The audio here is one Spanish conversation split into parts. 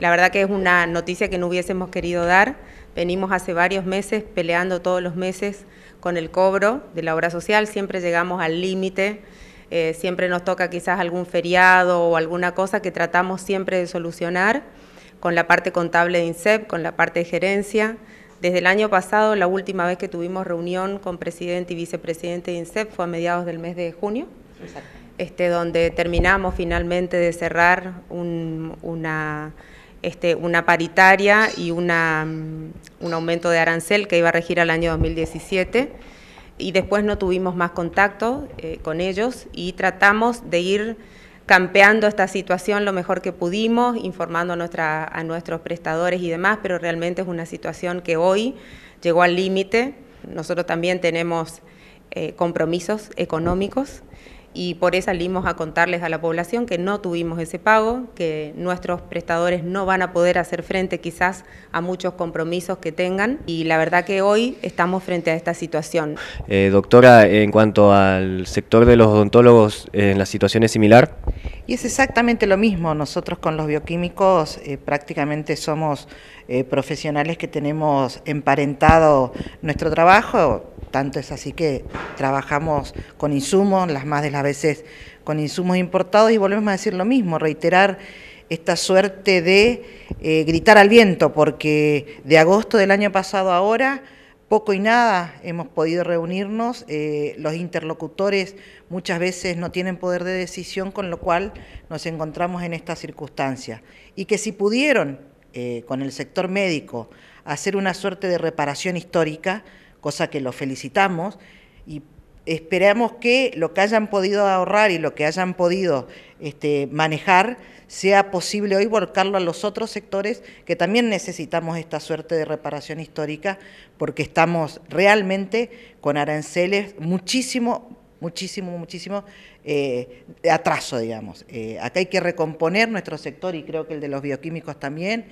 La verdad que es una noticia que no hubiésemos querido dar. Venimos hace varios meses peleando todos los meses con el cobro de la obra social, siempre llegamos al límite, eh, siempre nos toca quizás algún feriado o alguna cosa que tratamos siempre de solucionar con la parte contable de INSEP, con la parte de gerencia. Desde el año pasado, la última vez que tuvimos reunión con presidente y vicepresidente de INSEP fue a mediados del mes de junio, este, donde terminamos finalmente de cerrar una este, una paritaria y una, mm, un aumento de arancel que iba a regir al año 2017 y después no tuvimos más contacto eh, con ellos y tratamos de ir campeando esta situación lo mejor que pudimos, informando a, nuestra, a nuestros prestadores y demás, pero realmente es una situación que hoy llegó al límite. Nosotros también tenemos eh, compromisos económicos y por eso salimos a contarles a la población que no tuvimos ese pago, que nuestros prestadores no van a poder hacer frente quizás a muchos compromisos que tengan y la verdad que hoy estamos frente a esta situación. Eh, doctora, en cuanto al sector de los odontólogos, ¿en la situación es similar? Y es exactamente lo mismo, nosotros con los bioquímicos eh, prácticamente somos eh, profesionales que tenemos emparentado nuestro trabajo, tanto es así que trabajamos con insumos, las más de las veces con insumos importados y volvemos a decir lo mismo, reiterar esta suerte de eh, gritar al viento, porque de agosto del año pasado ahora poco y nada hemos podido reunirnos. Eh, los interlocutores muchas veces no tienen poder de decisión, con lo cual nos encontramos en esta circunstancia. Y que si pudieron eh, con el sector médico hacer una suerte de reparación histórica, cosa que lo felicitamos, y esperamos que lo que hayan podido ahorrar y lo que hayan podido este, manejar sea posible hoy volcarlo a los otros sectores que también necesitamos esta suerte de reparación histórica porque estamos realmente con aranceles muchísimo, muchísimo, muchísimo eh, atraso, digamos. Eh, acá hay que recomponer nuestro sector y creo que el de los bioquímicos también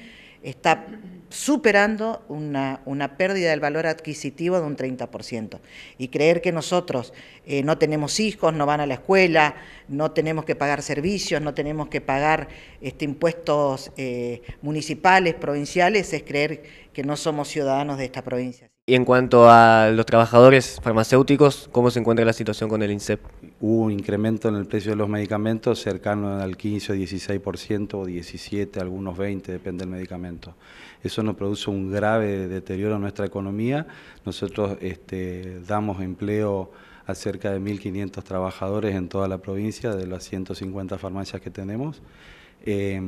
está superando una, pérdida del valor adquisitivo de un 30%. Y creer que nosotros eh, no tenemos hijos, no van a la escuela, no tenemos que pagar servicios, no tenemos que pagar este, impuestos eh, municipales, provinciales, es creer que no somos ciudadanos de esta provincia. Y en cuanto a los trabajadores farmacéuticos, ¿cómo se encuentra la situación con el INSEP? Hubo un incremento en el precio de los medicamentos cercano al 15 o 16% o 17, algunos 20, depende del medicamento. Eso nos produce un grave deterioro en nuestra economía. Nosotros este, damos empleo a cerca de 1.500 trabajadores en toda la provincia, de las 150 farmacias que tenemos. Eh,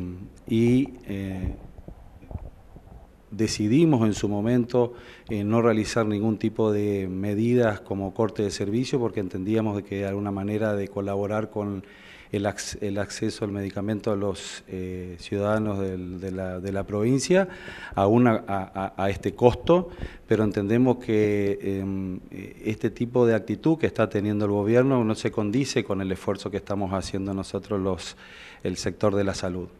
y eh, decidimos en su momento eh, no realizar ningún tipo de medidas como corte de servicio porque entendíamos que era una manera de colaborar con el, acceso al medicamento a los eh, ciudadanos de, la, provincia a, a, este costo, pero entendemos que em, este tipo de actitud que está teniendo el gobierno no se condice con el esfuerzo que estamos haciendo nosotros los, el sector de la salud.